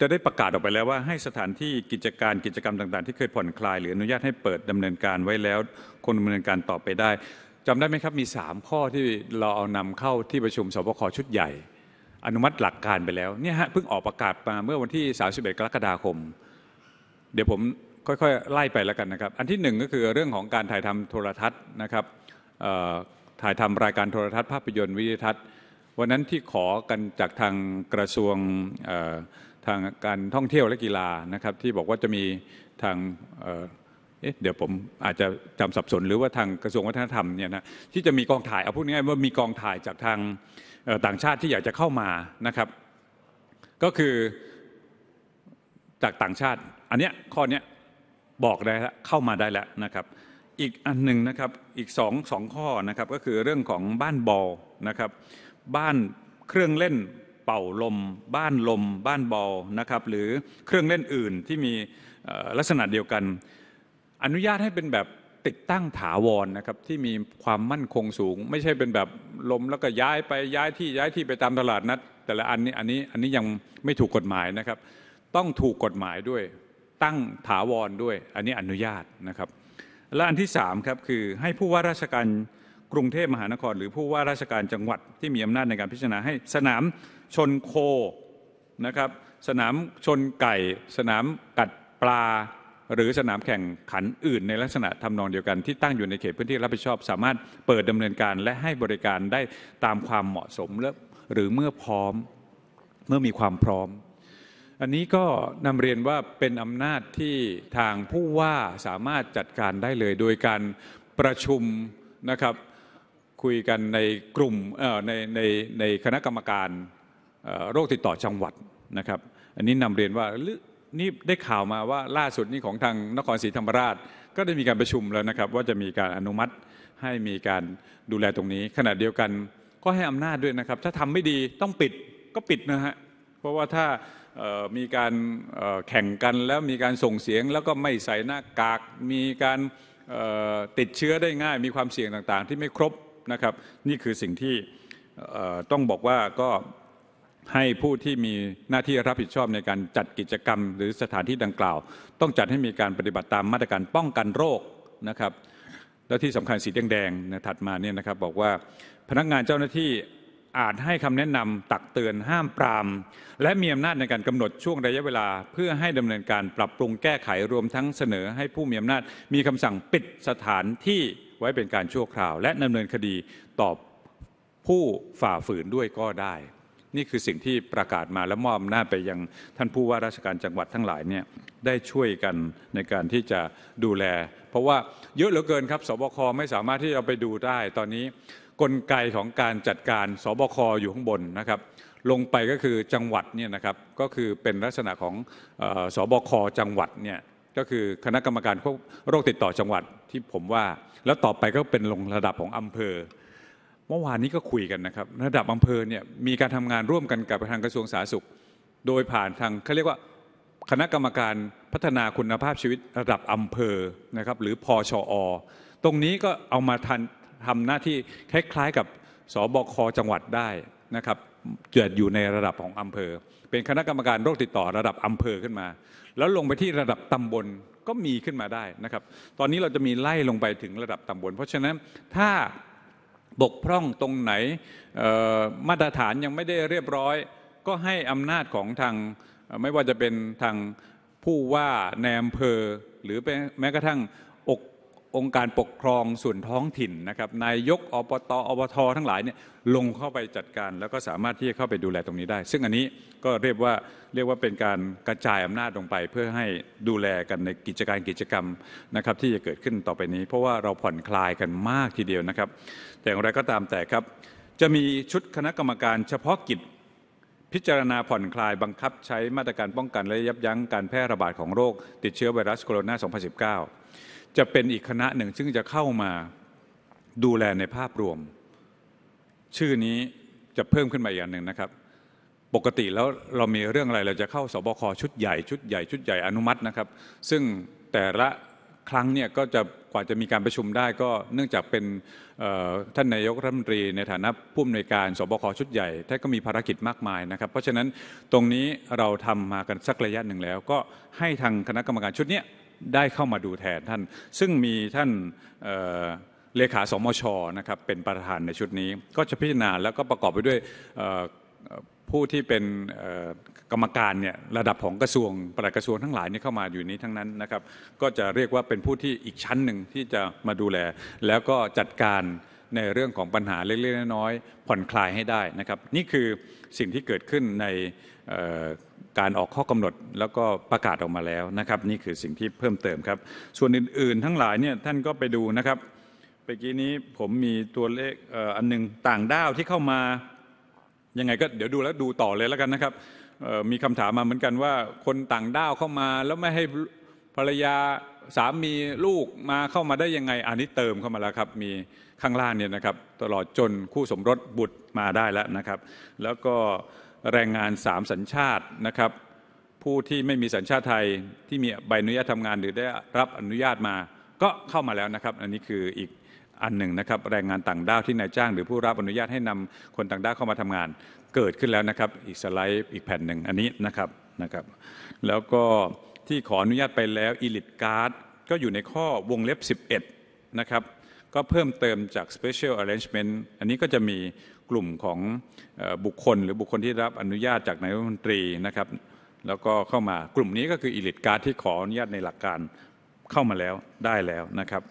จะได้ประกาศออกไปแล้วว่าให้สถานที่กิจการกิจกรรมต่างๆที่เคยผ่อนคลายหรืออนุญาตให้เปิดดำเนินการไว้แล้วคนดำเนินการต่อไปได้ จำได้ไหมครับมี 3ข้อที่เราเอานำเข้าที่ประชุมสบคชุดใหญ่ อนุมัติหลักการไปแล้วเนี่ยฮะเพิ่งออกประกาศมาเมื่อวันที่ 31 กรกฎาคม เดี๋ยวผมค่อยๆไล่ไปแล้วกันนะครับอันที่1ก็คือเรื่องของการถ่ายทำโทรทัศน์นะครับถ่ายทำรายการโทรทัศน์ภาพยนตร์วิทยทัศน์วันนั้นที่ขอกันจากทางกระทรวงเทางการท่องเที่ยวและกีฬานะครับ ที่บอกว่าจะมีทางเเดี๋ยวผม อาจจะจำสับสนหรือว่าทางกระทรวงวัฒนธรรมเนี่ยนะที่จะมีกองถ่ายเอาพูดง่ายว่ามีกองถ่ายจากทางต่างชาติที่อยากจะเข้ามานะครับ ก็คือจากต่างชาติอันเนี้ยข้อเนี้ยบอกได้แล้วเข้ามาได้แล้วนะครับอีกอันหนึ่งนะครับอีกสองสองข้อนะครับก็คือเรื่องของบ้านบอลนะครับบ้านเครื่องเล่นเป่าลมบ้านลมบ้านบอลนะครับหรือเครื่องเล่นอื่นที่มีลักษณะเดียวกัน อนุญาตให้เป็นแบบติดตั้งถาวรนนะครับที่มีความมั่นคงสูง ไม่ใช่เป็นแบบลมแล้วก็ย้ายไปย้ายที่ย้ายที่ไปตามตลาดนัด แต่ละอันนี้อันนี้อันนี้ยังไม่ถูกกฎหมายนะครับ ต้องถูกกฎหมายด้วยตั้งถาวรด้วยอันนี้อนุญาตนะครับและอันที่3ครับคือให้ผู้ว่าราชการกรุงเทพมหานครหรือผู้ว่าราชการจังหวัดที่มีอำนาจในการพิจารณาให้สนามชนโคนะครับ สนามชนไก่ สนามกัดปลา หรือสนามแข่งขันอื่นในลักษณะทำนองเดียวกัน ที่ตั้งอยู่ในเขตพื้นที่รับผิดชอบ สามารถเปิดดำเนินการและให้บริการได้ตามความเหมาะสมหรือเมื่อพร้อมเมื่อมีความพร้อม อันนี้ก็นำเรียนว่าเป็นอำนาจที่ทางผู้ว่าสามารถจัดการได้เลยโดยการประชุมนะครับคุยกันในกลุ่มในในในคณะกรรมการโรคติดต่อจังหวัดนะครับ อันนี้นำเรียนว่า นี่ได้ข่าวมาว่าล่าสุดนี่ของทางนครศรีธรรมราช ก็ได้มีการประชุมแล้วนะครับว่าจะมีการอนุมัติให้มีการดูแลตรงนี้ขณะเดียวกันก็ให้อำนาจด้วยนะครับ ถ้าทำไม่ดีต้องปิดก็ปิดนะฮะเพราะว่าถ้ามีการแข่งกันแล้วมีการส่งเสียง แล้วก็ไม่ใส่หน้ากากมีการติดเชื้อได้ง่าย มีความเสี่ยงต่าง ๆ ที่ไม่ครบนะครับนี่คือสิ่งที่ต้องบอกว่าก็ให้ผู้ที่มีหน้าที่รับผิดชอบในการจัดกิจกรรมหรือสถานที่ดังกล่าว ต้องจัดให้มีการปฏิบัติตามมาตรการป้องกันโรคนะครับและที่สำคัญสีแดงๆนะถัดมาเนี่ยนะครับบอกว่าพนักงานเจ้าหน้าที่อาจให้คำแนะนำตักเตือนห้ามปรามและมีอำนาจในการกำหนดช่วงระยะเวลาเพื่อให้ดำเนินการปรับปรุงแก้ไขรวมทั้งเสนอให้ผู้มีอำนาจมีคำสั่งปิดสถานที่ไว้เป็นการชั่วคราว และดำเนินคดีต่อผู้ฝ่าฝืนด้วยก็ได้ นี่คือสิ่งที่ประกาศมาและมอบอำนาจไปยังท่านผู้ว่าราชการจังหวัดทั้งหลายเนี่ยได้ช่วยกันในการที่จะดูแล เพราะว่าเยอะเหลือเกินครับสบคไม่สามารถที่จะไปดูได้ตอนนี้กลไกของการจัดการสบคอยู่ข้างบนนะครับ ลงไปก็คือจังหวัดเนี่ยนะครับก็คือเป็นลักษณะของสบคจังหวัดเนี่ยก็คือคณะกรรมการโรคติดต่อจังหวัดที่ผมว่าแล้วต่อไปก็เป็นลงระดับของอำเภอ เมื่อวานนี้ก็คุยกันนะครับ ระดับอำเภอเนี่ยมีการทำงานร่วมกันกับทางกระทรวงสาธารณสุขโดยผ่านทางเขาเรียกว่าคณะกรรมการพัฒนาคุณภาพชีวิตระดับอำเภอนะครับหรือพอชอตรงนี้ก็เอามาทันทำหน้าที่คล้ายๆกับสบคจังหวัดได้นะครับจะอยู่ในระดับของอำเภอ เป็นคณะกรรมการโรคติดต่อระดับอำเภอขึ้นมา แล้วลงไปที่ระดับตำบลก็มีขึ้นมาได้นะครับตอนนี้เราจะมีไล่ลงไปถึงระดับตำบลเพราะฉะนั้นถ้าบกพร่องตรงไหนมาตรฐานยังไม่ได้เรียบร้อย ก็ให้อำนาจของทางไม่ว่าจะเป็นทางผู้ว่าในอำเภอหรือแม้กระทั่งองค์การปกครองส่วนท้องถิ่นนะครับนายกอบตอบททั้งหลายเนี่ยลงเข้าไปจัดการแล้วก็สามารถที่จะเข้าไปดูแลตรงนี้ได้ ซึ่งอันนี้ก็เรียกว่าเรียกว่าเป็นการกระจายอำนาจลงไปเพื่อให้ดูแลกันในกิจการกิจกรรมนะครับที่จะเกิดขึ้นต่อไปนี้ เพราะว่าเราผ่อนคลายกันมากทีเดียวนะครับแต่อย่างไรก็ตามแต่ครับจะมีชุดคณะกรรมการเฉพาะกิจพิจารณาผ่อนคลายบังคับใช้มาตรการป้องกันและยับยั้งการแพร่ระบาดของโรค ติดเชื้อไวรัสโคโรนา 2019จะเป็นอีกคณะหนึ่งซึ่งจะเข้ามาดูแลในภาพรวม ชื่อนี้จะเพิ่มขึ้นมาอีกอย่างหนึ่งนะครับ ปกติแล้วเรามีเรื่องอะไรเราจะเข้าสบคชุดใหญ่ชุดใหญ่ชุดใหญ่ อนุมัตินะครับซึ่งแต่ละครั้งเนี่ยก็จะกว่าจะมีการประชุมได้ ก็เนื่องจากเป็นท่านนายกรัฐมนตรีในฐานะผู้อำนวยการสบคชุดใหญ่ท่านก็มีภารกิจมากมายนะครับเพราะฉะนั้นตรงนี้เราทำมากันสักระยะหนึ่งแล้ว ก็ให้ทางคณะกรรมการชุดนี้ได้เข้ามาดูแทนท่านซึ่งมีท่านเลขาสมชนะครับเป็นประธานในชุดนี้ ก็จะพิจารณาแล้วก็ประกอบไปด้วยผู้ที่เป็นกรรมการเนี่ยระดับของกระทรวงปลัดกระทรวงทั้งหลายนี่เข้ามาอยู่นี้ทั้งนั้นนะครับก็จะเรียกว่าเป็นผู้ที่อีกชั้นหนึ่งที่จะมาดูแล แล้วก็จัดการในเรื่องของปัญหาเล็กๆน้อยๆผ่อนคลายให้ได้นะครับนี่คือสิ่งที่เกิดขึ้นในการออกข้อกำหนดแล้วก็ประกาศออกมาแล้วนะครับ นี่คือสิ่งที่เพิ่มเติมครับส่วนอื่น ๆ ทั้งหลายเนี่ยท่านก็ไปดูนะครับเมื่อกี้นี้ผมมีตัวเลขอันนึงต่างด้าวที่เข้ามายังไงก็เดี๋ยวดูแล้วดูต่อเลยแล้วกันนะครับมีคำถามมาเหมือนกันว่าคนต่างด้าวเข้ามาแล้วไม่ให้ภรรยาสามีลูกมาเข้ามาได้ยังไงอันนี้เติมเข้ามาแล้วครับ มีข้างล่างเนี่ยนะครับ ตลอดจนคู่สมรสบุตรมาได้แล้วนะครับ แล้วก็แรงงานสามสัญชาตินะครับผู้ที่ไม่มีสัญชาติไทยที่มีใบอนุญาตทำงาน หรือได้รับอนุญาตมา ก็เข้ามาแล้วนะครับ อันนี้คืออีกอันหนึ่งนะครับแรงงานต่างด้าวที่นายจ้าง หรือผู้รับอนุญาตให้นำคนต่างด้าวเข้ามาทำงาน เกิดขึ้นแล้วนะครับ อีกสไลด์อีกแผ่นหนึ่งอันนี้นะครับนะครับแล้วก็ที่ขออนุญาตไปแล้วอีลิทการ์ดก็อยู่ในข้อวงเล็บ11นะครับก็เพิ่มเติมจาก Special Arrangement อันนี้ก็จะมีกลุ่มของบุคคล หรือบุคคลที่รับอนุญาตจากนายรัฐมนตรีนะครับ แล้วก็เข้ามากลุ่มนี้ก็คืออิลิทการ์ดที่ขออนุญาตในหลักการเข้ามาแล้วได้แล้วนะครับ